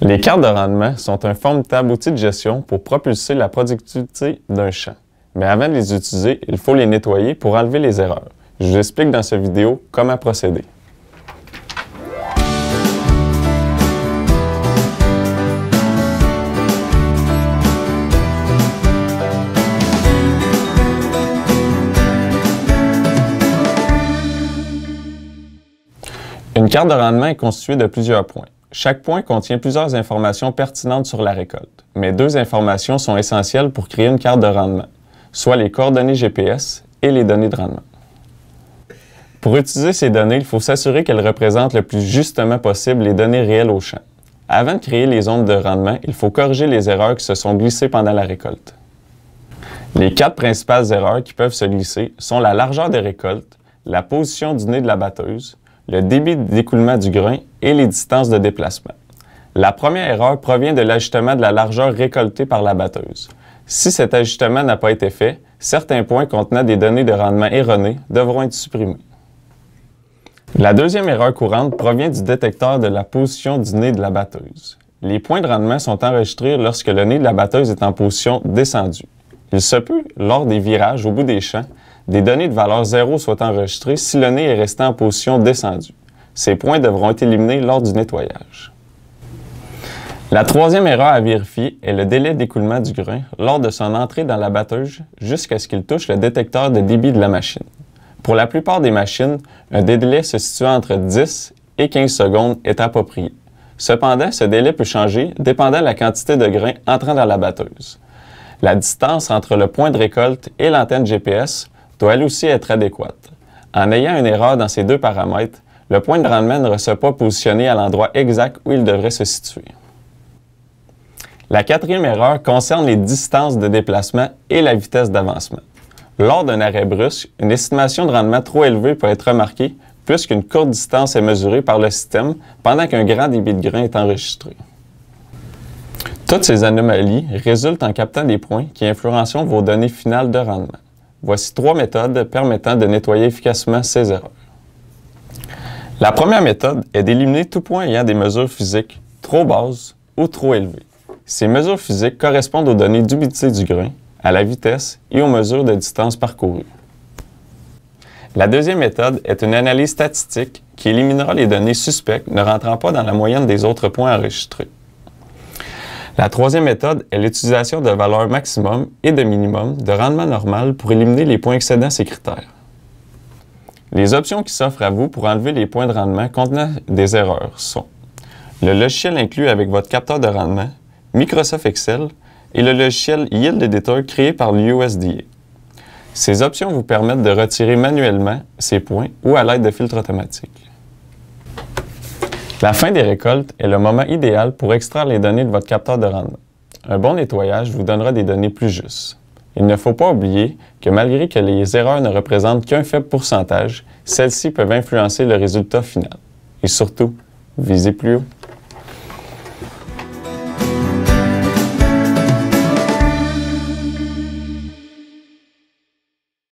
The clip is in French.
Les cartes de rendement sont un formidable outil de gestion pour propulser la productivité d'un champ. Mais avant de les utiliser, il faut les nettoyer pour enlever les erreurs. Je vous explique dans cette vidéo comment procéder. Une carte de rendement est constituée de plusieurs points. Chaque point contient plusieurs informations pertinentes sur la récolte, mais deux informations sont essentielles pour créer une carte de rendement, soit les coordonnées GPS et les données de rendement. Pour utiliser ces données, il faut s'assurer qu'elles représentent le plus justement possible les données réelles au champ. Avant de créer les ondes de rendement, il faut corriger les erreurs qui se sont glissées pendant la récolte. Les quatre principales erreurs qui peuvent se glisser sont la largeur des récoltes, la position du nez de la batteuse, le débit d'écoulement du grain et les distances de déplacement. La première erreur provient de l'ajustement de la largeur récoltée par la batteuse. Si cet ajustement n'a pas été fait, certains points contenant des données de rendement erronées devront être supprimés. La deuxième erreur courante provient du détecteur de la position du nez de la batteuse. Les points de rendement sont enregistrés lorsque le nez de la batteuse est en position descendue. Il se peut, lors des virages au bout des champs, des données de valeur zéro soient enregistrées si le nez est resté en position descendue. Ces points devront être éliminés lors du nettoyage. La troisième erreur à vérifier est le délai d'écoulement du grain lors de son entrée dans la batteuse jusqu'à ce qu'il touche le détecteur de débit de la machine. Pour la plupart des machines, un délai se situant entre 10 et 15 secondes est approprié. Cependant, ce délai peut changer dépendant de la quantité de grain entrant dans la batteuse. La distance entre le point de récolte et l'antenne GPS doit elle aussi être adéquate. En ayant une erreur dans ces deux paramètres, le point de rendement ne reste pas positionné à l'endroit exact où il devrait se situer. La quatrième erreur concerne les distances de déplacement et la vitesse d'avancement. Lors d'un arrêt brusque, une estimation de rendement trop élevée peut être remarquée puisqu'une courte distance est mesurée par le système pendant qu'un grand débit de grain est enregistré. Toutes ces anomalies résultent en captant des points qui influenceront vos données finales de rendement. Voici trois méthodes permettant de nettoyer efficacement ces erreurs. La première méthode est d'éliminer tout point ayant des mesures physiques trop basses ou trop élevées. Ces mesures physiques correspondent aux données d'humidité du grain, à la vitesse et aux mesures de distance parcourue. La deuxième méthode est une analyse statistique qui éliminera les données suspectes ne rentrant pas dans la moyenne des autres points enregistrés. La troisième méthode est l'utilisation de valeurs maximum et de minimum de rendement normal pour éliminer les points excédant ces critères. Les options qui s'offrent à vous pour enlever les points de rendement contenant des erreurs sont le logiciel inclus avec votre capteur de rendement, Microsoft Excel et le logiciel Yield Editor créé par l'USDA. Ces options vous permettent de retirer manuellement ces points ou à l'aide de filtres automatiques. La fin des récoltes est le moment idéal pour extraire les données de votre capteur de rendement. Un bon nettoyage vous donnera des données plus justes. Il ne faut pas oublier que malgré que les erreurs ne représentent qu'un faible pourcentage, celles-ci peuvent influencer le résultat final. Et surtout, visez plus haut.